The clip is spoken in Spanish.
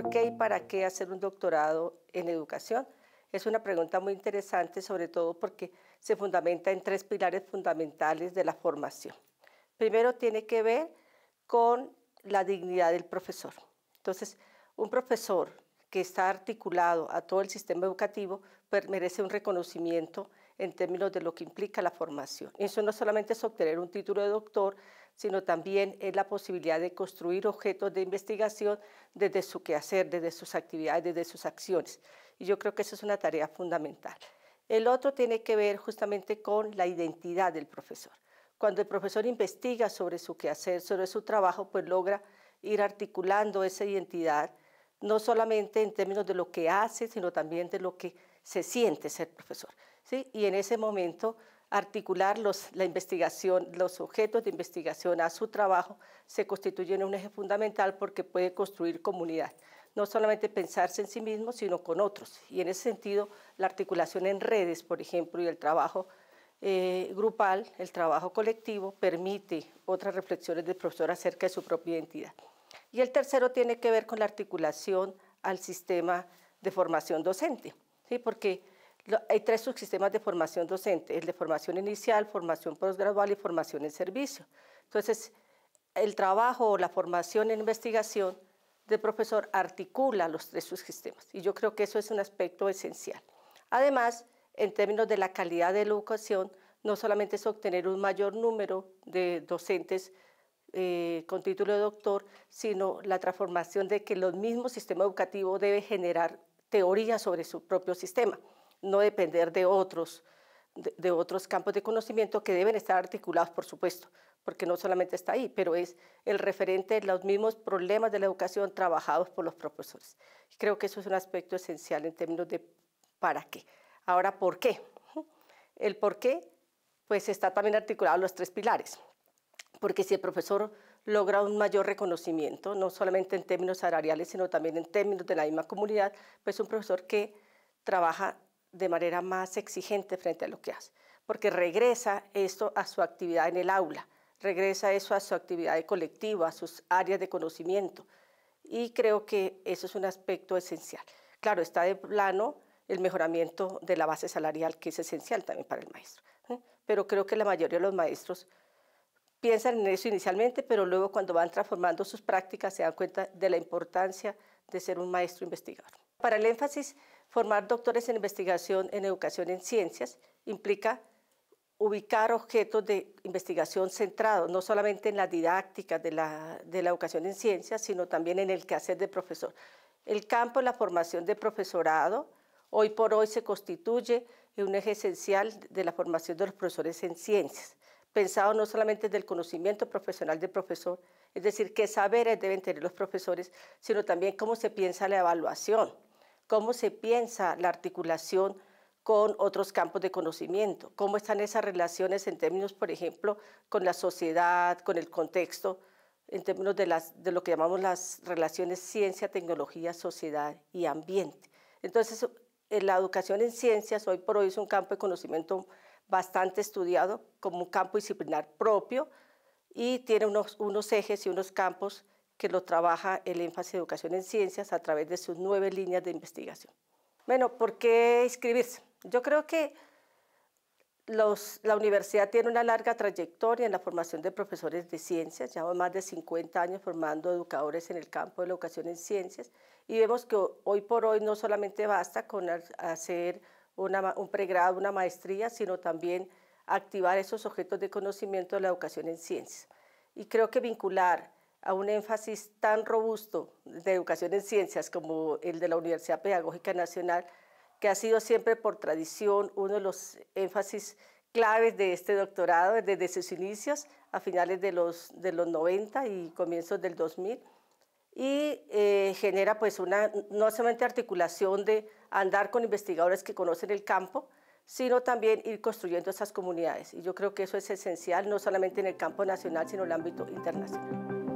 ¿por qué y para qué hacer un doctorado en educación? Es una pregunta muy interesante, sobre todo porque se fundamenta en tres pilares fundamentales de la formación. Primero tiene que ver con la dignidad del profesor. Entonces, un profesor que está articulado a todo el sistema educativo pues, merece un reconocimiento en términos de lo que implica la formación. Eso no solamente es obtener un título de doctor, sino también es la posibilidad de construir objetos de investigación desde su quehacer, desde sus actividades, desde sus acciones. Y yo creo que eso es una tarea fundamental. El otro tiene que ver justamente con la identidad del profesor. Cuando el profesor investiga sobre su quehacer, sobre su trabajo, pues logra ir articulando esa identidad, no solamente en términos de lo que hace, sino también de lo que se siente ser profesor y en ese momento articular los, la investigación, los objetos de investigación a su trabajo se constituye en un eje fundamental porque puede construir comunidad, no solamente pensarse en sí mismo, sino con otros. Y en ese sentido, la articulación en redes, por ejemplo, y el trabajo eh, grupal, el trabajo colectivo, permite otras reflexiones del profesor acerca de su propia identidad. Y el tercero tiene que ver con la articulación al sistema de formación docente, ¿sí? porque hay tres subsistemas de formación docente, el de formación inicial, formación posgradual y formación en servicio. Entonces, el trabajo o la formación en investigación del profesor articula los tres subsistemas y yo creo que eso es un aspecto esencial. Además, en términos de la calidad de la educación, no solamente es obtener un mayor número de docentes eh, con título de doctor, sino la transformación de que el mismo sistema educativo debe generar teoría sobre su propio sistema no depender de otros, de, otros campos de conocimiento que deben estar articulados, por supuesto, porque no solamente está ahí, pero es el referente de los mismos problemas de la educación trabajados por los profesores. Creo que eso es un aspecto esencial en términos de para qué. Ahora, ¿por qué? El por qué, pues está también articulado en los tres pilares, porque si el profesor logra un mayor reconocimiento, no solamente en términos salariales, sino también en términos de la misma comunidad, pues un profesor que trabaja de manera más exigente frente a lo que hace, porque regresa esto a su actividad en el aula, regresa eso a su actividad colectiva, a sus áreas de conocimiento. Y creo que eso es un aspecto esencial. Claro, está de plano el mejoramiento de la base salarial, que es esencial también para el maestro. ¿eh? Pero creo que la mayoría de los maestros piensan en eso inicialmente, pero luego cuando van transformando sus prácticas se dan cuenta de la importancia de ser un maestro investigador. Para el énfasis, formar doctores en investigación en educación en ciencias implica ubicar objetos de investigación centrados, no solamente en la didáctica de la, educación en ciencias, sino también en el quehacer de profesor. El campo de la formación de profesorado hoy por hoy se constituye un eje esencial de la formación de los profesores en ciencias, pensado no solamente del conocimiento profesional del profesor, es decir, qué saberes deben tener los profesores, sino también cómo se piensa la evaluación cómo se piensa la articulación con otros campos de conocimiento, cómo están esas relaciones en términos, por ejemplo, con la sociedad, con el contexto, en términos de, lo que llamamos las relaciones ciencia, tecnología, sociedad y ambiente. Entonces, la educación en ciencias hoy por hoy es un campo de conocimiento bastante estudiado como un campo disciplinar propio y tiene unos, unos ejes y unos campos que lo trabaja el énfasis de educación en ciencias a través de sus nueve líneas de investigación. Bueno, ¿por qué inscribirse? Yo creo que la universidad tiene una larga trayectoria en la formación de profesores de ciencias, llevamos más de 50 años formando educadores en el campo de la educación en ciencias y vemos que hoy por hoy no solamente basta con hacer un pregrado, una maestría, sino también activar esos objetos de conocimiento de la educación en ciencias. Y creo que vincular a un énfasis tan robusto de educación en ciencias como el de la Universidad Pedagógica Nacional, que ha sido siempre por tradición uno de los énfasis claves de este doctorado desde sus inicios a finales de los, de los 90 y comienzos del 2000 y eh, genera pues una no solamente articulación de andar con investigadores que conocen el campo, sino también ir construyendo esas comunidades. Y yo creo que eso es esencial, no solamente en el campo nacional, sino en el ámbito internacional.